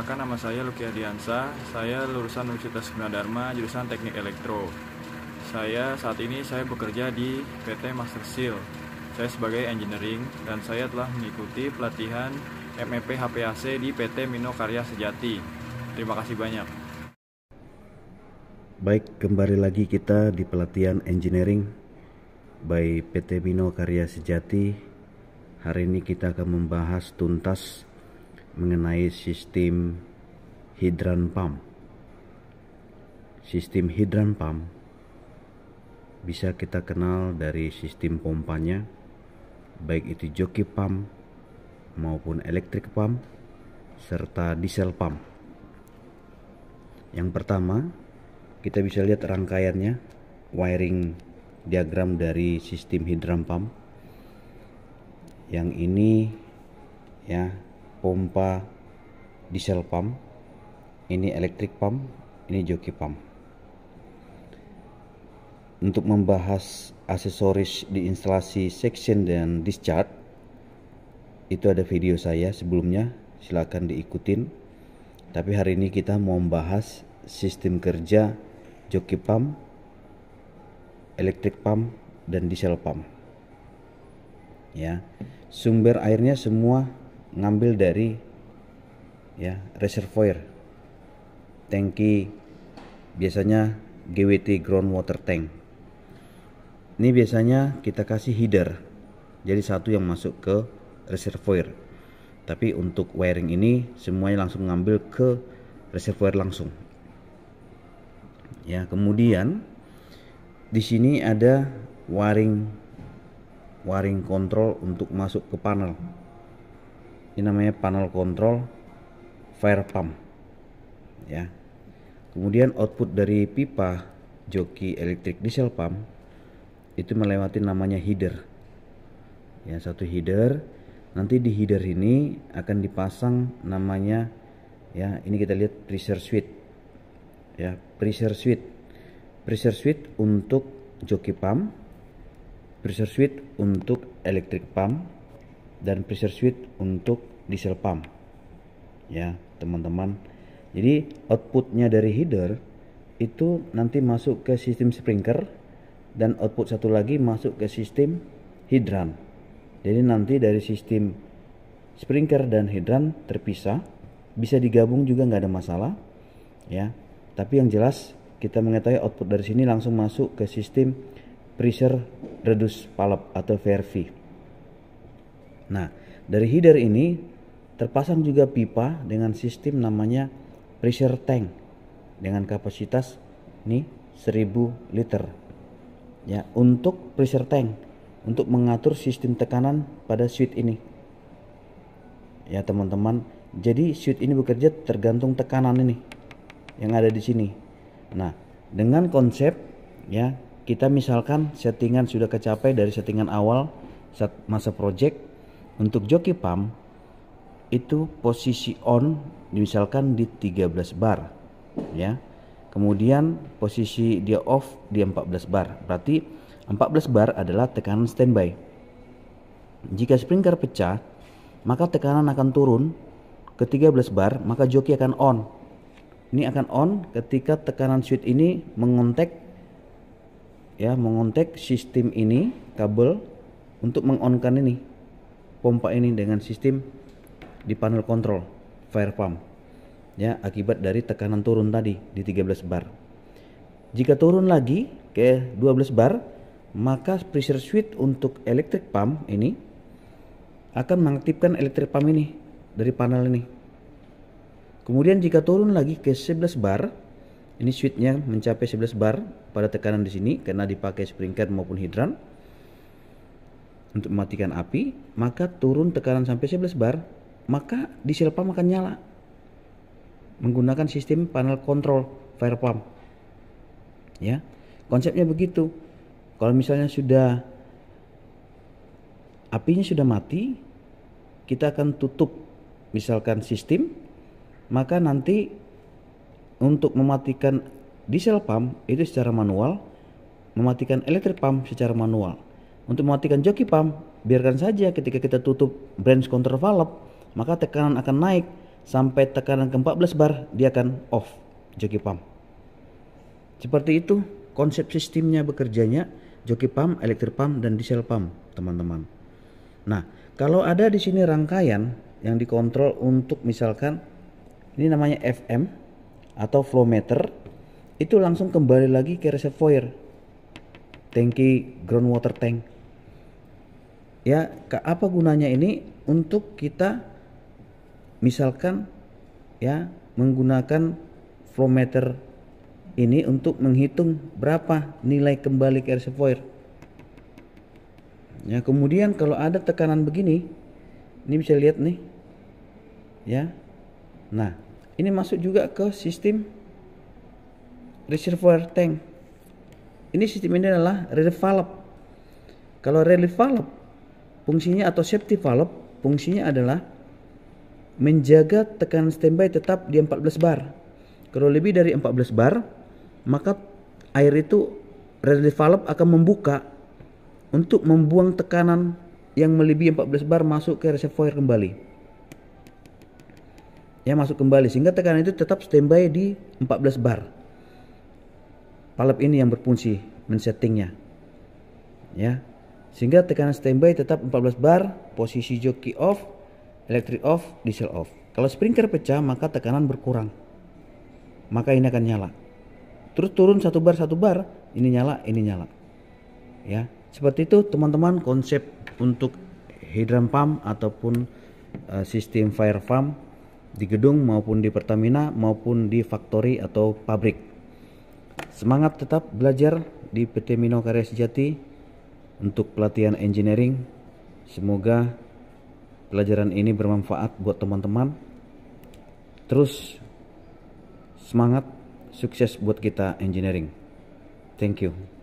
perkenalkan nama saya Luki Adiansa. Saya lulusan Universitas Gunadarma, jurusan Teknik Elektro. Saya saat ini saya bekerja di PT Master Seal. Saya sebagai engineering dan saya telah mengikuti pelatihan MEP HPAC di PT Mino Karya Sejati. Terima kasih banyak. Baik, kembali lagi kita di pelatihan engineering by PT Mino Karya Sejati. Hari ini kita akan membahas tuntas mengenai sistem hidran pump. Sistem hidran pump bisa kita kenal dari sistem pompanya, baik itu joki pump maupun elektrik pump serta diesel pump. Yang pertama, kita bisa lihat rangkaiannya, wiring diagram dari sistem hidran pump. Yang ini ya pompa diesel pump, ini electric pump, ini joki pump. Untuk membahas aksesoris di instalasi section dan discharge, itu ada video saya sebelumnya, silahkan diikutin. Tapi hari ini kita mau membahas sistem kerja joki pump, electric pump, dan diesel pump. Ya, sumber airnya semua ngambil dari ya reservoir tangki biasanya GWT groundwater tank ini biasanya kita kasih header jadi satu yang masuk ke reservoir tapi untuk wiring ini semuanya langsung ngambil ke reservoir langsung ya kemudian di sini ada wiring wiring kontrol untuk masuk ke panel ini namanya panel kontrol fire pump ya kemudian output dari pipa joki elektrik diesel pump itu melewati namanya header ya satu header nanti di header ini akan dipasang namanya ya ini kita lihat pressure switch ya pressure switch pressure switch untuk joki pump pressure switch untuk elektrik pump dan pressure switch untuk diesel pump ya teman-teman jadi outputnya dari header itu nanti masuk ke sistem sprinkler dan output satu lagi masuk ke sistem hidran jadi nanti dari sistem sprinkler dan hidran terpisah bisa digabung juga nggak ada masalah ya tapi yang jelas kita mengetahui output dari sini langsung masuk ke sistem pressure reduce valve atau VRV nah dari header ini Terpasang juga pipa dengan sistem namanya pressure tank dengan kapasitas nih 1000 liter. Ya, untuk pressure tank untuk mengatur sistem tekanan pada switch ini. Ya, teman-teman. Jadi switch ini bekerja tergantung tekanan ini yang ada di sini. Nah, dengan konsep ya, kita misalkan settingan sudah kecapai dari settingan awal saat masa project untuk joki pump itu posisi on misalkan di 13 bar ya. Kemudian posisi dia off di 14 bar. Berarti 14 bar adalah tekanan standby. Jika sprinkler pecah, maka tekanan akan turun ke 13 bar, maka joki akan on. Ini akan on ketika tekanan switch ini mengontek ya, mengontek sistem ini kabel untuk mengonkan ini pompa ini dengan sistem di panel kontrol fire pump ya akibat dari tekanan turun tadi di 13 bar. Jika turun lagi ke 12 bar, maka pressure switch untuk electric pump ini akan mengaktifkan electric pump ini dari panel ini. Kemudian jika turun lagi ke 11 bar, ini switchnya mencapai 11 bar pada tekanan di sini karena dipakai sprinkler maupun hidran untuk mematikan api, maka turun tekanan sampai 11 bar, maka diesel pump akan nyala menggunakan sistem panel kontrol fire pump. Ya, konsepnya begitu. Kalau misalnya sudah apinya sudah mati, kita akan tutup misalkan sistem, maka nanti untuk mematikan diesel pump itu secara manual, mematikan electric pump secara manual. Untuk mematikan joki pump, biarkan saja ketika kita tutup branch control valve, maka tekanan akan naik sampai tekanan ke-14 bar dia akan off joki pump. Seperti itu konsep sistemnya bekerjanya joki pump, elektrik pump dan diesel pump, teman-teman. Nah, kalau ada di sini rangkaian yang dikontrol untuk misalkan ini namanya FM atau flow meter itu langsung kembali lagi ke reservoir tangki groundwater tank ya ke apa gunanya ini untuk kita misalkan ya menggunakan flowmeter ini untuk menghitung berapa nilai kembali ke reservoir ya kemudian kalau ada tekanan begini ini bisa lihat nih ya nah ini masuk juga ke sistem reservoir tank ini sistem ini adalah relief valve kalau relief valve fungsinya atau safety valve fungsinya adalah menjaga tekanan standby tetap di 14 bar. Kalau lebih dari 14 bar, maka air itu relief valve akan membuka untuk membuang tekanan yang melebihi 14 bar masuk ke reservoir kembali. Ya, masuk kembali sehingga tekanan itu tetap standby di 14 bar. Valve ini yang berfungsi men-settingnya. Ya. Sehingga tekanan standby tetap 14 bar, posisi joki off, Electric off, diesel off. Kalau sprinkler pecah maka tekanan berkurang. Maka ini akan nyala. Terus turun satu bar satu bar, ini nyala, ini nyala. Ya, seperti itu teman-teman konsep untuk hydrant pump ataupun uh, sistem fire pump di gedung maupun di Pertamina maupun di factory atau pabrik. Semangat tetap belajar di PT Mino Karya Sejati untuk pelatihan engineering. Semoga pelajaran ini bermanfaat buat teman-teman. Terus semangat, sukses buat kita engineering. Thank you.